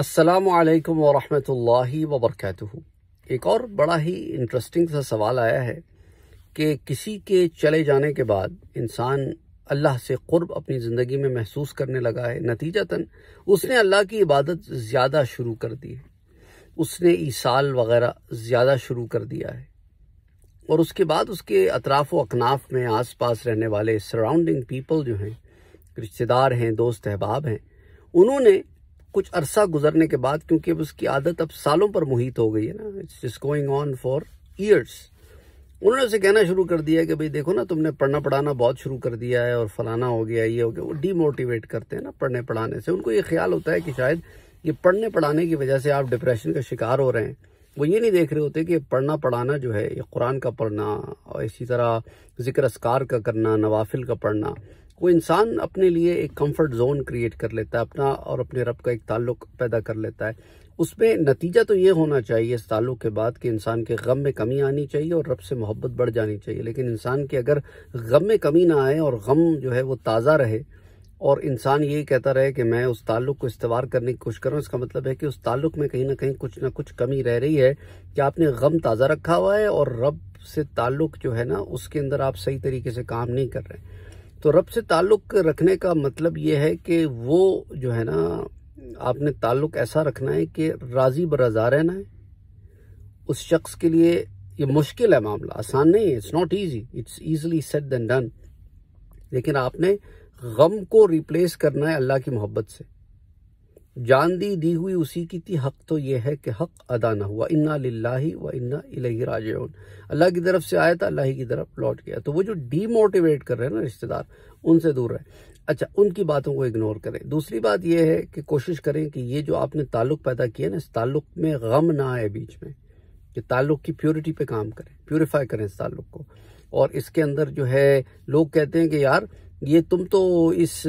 असलकम वरहि वबरक एक और बड़ा ही इंटरेस्टिंग सा सवाल आया है कि किसी के चले जाने के बाद इंसान अल्लाह से क़ुर्ब अपनी ज़िंदगी में महसूस करने लगा है नतीजतन उसने अल्लाह की इबादत ज़्यादा शुरू कर दी है उसने ईसाल वगैरह ज़्यादा शुरू कर दिया है और उसके बाद उसके अतराफ़ व अकनाफ में आस पास रहने वाले सराउंडिंग पीपल जो हैं रिश्तेदार हैं दोस्त अहबाब हैं उन्होंने कुछ अरसा गुजरने के बाद क्योंकि अब उसकी आदत अब सालों पर मुहित हो गई है ना it's is going on for years उन्होंने उसे कहना शुरू कर दिया कि भाई देखो ना तुमने पढ़ना पढ़ाना बहुत शुरू कर दिया है और फलाना हो गया ये हो गया वो डीमोटिवेट करते हैं ना पढ़ने पढ़ाने से उनको ये ख्याल होता है कि शायद ये पढ़ने पढ़ाने की वजह से आप डिप्रेशन का शिकार हो रहे हैं वो ये नहीं देख रहे होते कि पढ़ना पढ़ाना जो है ये कुरान का पढ़ना और इसी तरह जिक्र असकार का करना नवाफिल का पढ़ना वो इंसान अपने लिए एक कंफर्ट जोन क्रिएट कर लेता है अपना और अपने रब का एक ताल्लुक पैदा कर लेता है उसमें नतीजा तो ये होना चाहिए इस ताल्लुक के बाद कि इंसान के गम में कमी आनी चाहिए और रब से मोहब्बत बढ़ जानी चाहिए लेकिन इंसान के अगर गम में कमी ना आए और गम जो है वो ताज़ा रहे और इंसान यही कहता रहे कि मैं उस ताल्लुक को इस्तेवाल करने की कोशिश कर रहा हूँ इसका मतलब है कि उस ताल्लुक में कहीं ना कहीं कुछ ना कुछ कमी रह रही है कि आपने गम ताज़ा रखा हुआ है और रब से ताल्लुक जो है ना उसके अंदर आप सही तरीके से काम नहीं कर रहे हैं तो रब से ताल्लुक रखने का मतलब ये है कि वो जो है ना आपने ताल्लुक ऐसा रखना है कि राजी बरजा रहना है उस शख्स के लिए ये मुश्किल है मामला आसान नहीं है it's not easy it's easily said than done लेकिन आपने गम को रिप्लेस करना है अल्लाह की मोहब्बत से जान दी दी हुई उसी की थी हक तो यह है कि हक अदा ना हुआ इन्ना लाही व इन्ना इलाही राज अल्लाह की तरफ से आया था अल्लाह की तरफ लौट गया तो वो जो डीमोटिवेट कर रहे हैं ना रिश्तेदार उनसे दूर रहे अच्छा उनकी बातों को इग्नोर करें दूसरी बात यह है कि कोशिश करें कि ये जो आपने ताल्लुक पैदा किया ना इस ताल्लुक में गम ना आए बीच में कि ताल्लुक की प्योरिटी पे काम करें प्योरीफाई करें इस ताल्लुक को और इसके अंदर जो है लोग कहते हैं कि यार ये तुम तो इस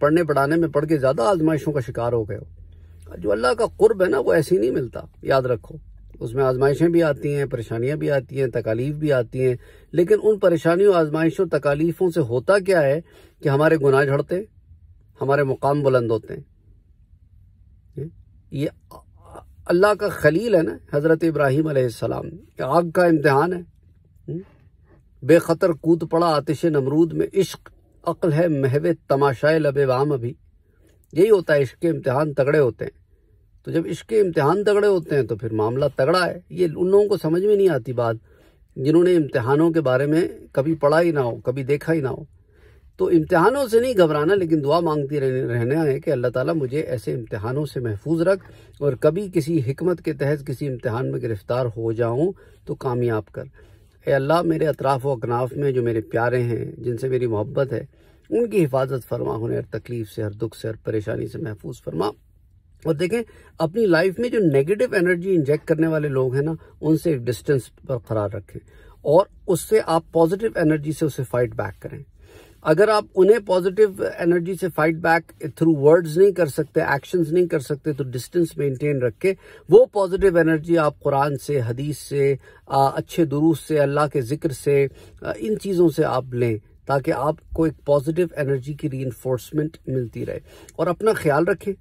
पढ़ने पढ़ाने में पढ़ के ज़्यादा आजमाइशों का शिकार हो गए हो जो अल्लाह का कुर्ब है ना वो ऐसे ही नहीं मिलता याद रखो उसमें आजमाइशें भी आती हैं परेशानियां भी आती हैं तकालीफ भी आती हैं लेकिन उन परेशानियों आजमाइशों तकालीफों से होता क्या है कि हमारे गुनाह झड़ते हमारे मुकाम बुलंद होते हैं ये अल्लाह का खलील है ना हज़रत इब्राहिम आसमाम आग का इम्तहान है हम्म? बेखतर कूद पड़ा आतिश नमरूद में इश्क अक्ल है महवे तमाशाए लबे वाम अभी यही होता है इश्क के इम्तहान तगड़े होते हैं तो जब इश्क के इम्तहान तगड़े होते हैं तो फिर मामला तगड़ा है ये उन लोगों को समझ में नहीं आती बात जिन्होंने इम्तहानों के बारे में कभी पढ़ा ही ना हो कभी देखा ही ना हो तो इम्तहानों से नहीं घबराना लेकिन दुआ मांगती रहना है कि अल्लाह ताला मुझे ऐसे इम्तहानों से महफूज रख और कभी किसी हिकमत के तहत किसी इम्तहान में गिरफ्तार हो जाऊं तो कामयाब कर है अल्लाह मेरे अतराफ़ व अकनाफ में जो मेरे प्यारे हैं जिनसे मेरी मोहब्बत है उनकी हिफाजत फरमा उन्हें हर तकलीफ़ से हर दुख से हर परेशानी से महफूज फरमा और देखें अपनी लाइफ में जो नेगेटिव एनर्जी इंजेक्ट करने वाले लोग हैं ना उनसे एक डिस्टेंस बरकरार रखें और उससे आप पॉजिटिव एनर्जी से उसे फाइट बैक करें अगर आप उन्हें पॉजिटिव एनर्जी से फाइट बैक थ्रू वर्ड्स नहीं कर सकते एक्शंस नहीं कर सकते तो डिस्टेंस मेंटेन रख के वो पॉजिटिव एनर्जी आप कुरान से हदीस से आ, अच्छे दुरूस से अल्लाह के जिक्र से आ, इन चीज़ों से आप लें ताकि आपको एक पॉजिटिव एनर्जी की री मिलती रहे और अपना ख्याल रखें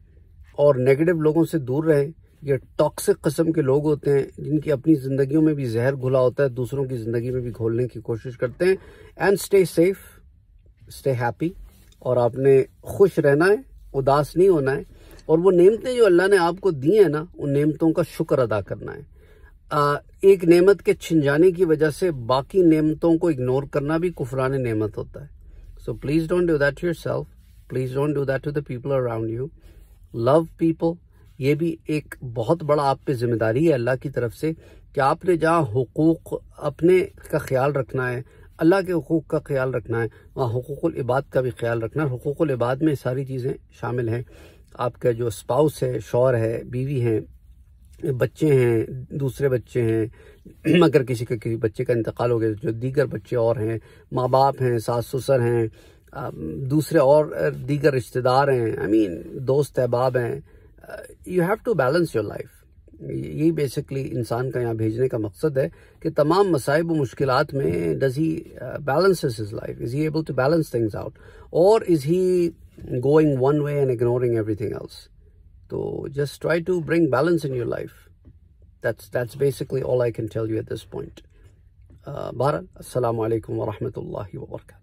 और नेगेटिव लोगों से दूर रहें ये टॉक्सिक कस्म के लोग होते हैं जिनकी अपनी ज़िंदगियों में भी जहर घुला होता है दूसरों की ज़िंदगी में भी घोलने की कोशिश करते हैं and stay safe stay happy और आपने खुश रहना है उदास नहीं होना है और वो नेमतें जो अल्लाह ने आपको दी हैं ना उन नेमतों का शुक्र अदा करना है आ, एक नेमत के छिन जाने की वजह से बाकी नेमतों को इग्नोर करना भी कुफरान नेमत होता है so please don't do that yourself please don't do that to the people around you love people ये भी एक बहुत बड़ा आप पे जिम्मेदारी है अल्लाह की तरफ से कि आपने जहाँ हकूक़ अपने का ख्याल रखना है अल्लाह के हकूक़ का ख्याल रखना है वहाँ हकूक़ल इबाद का भी ख्याल रखना है हकूक़ल इबाद में सारी चीज़ें शामिल हैं आपका जो स्पाउस है शौर है बीवी हैं बच्चे हैं दूसरे बच्चे हैं अगर किसी का किसी बच्चे का इंतकाल हो गया तो जो दीगर बच्चे और हैं माँ बाप हैं सास ससुर हैं दूसरे और दीगर रिश्तेदार हैं आई I मीन mean, दोस्त अहबाब हैं you have to balance your life यही बेसिकली इंसान का यहाँ भेजने का मकसद है कि तमाम मसाइब व मुश्किल में does he balance is life is he able to balance things out और is he going one way and ignoring everything else तो just try to bring balance in your life that's that's basically all I can tell you at this point बहर असल वरहमल वर्का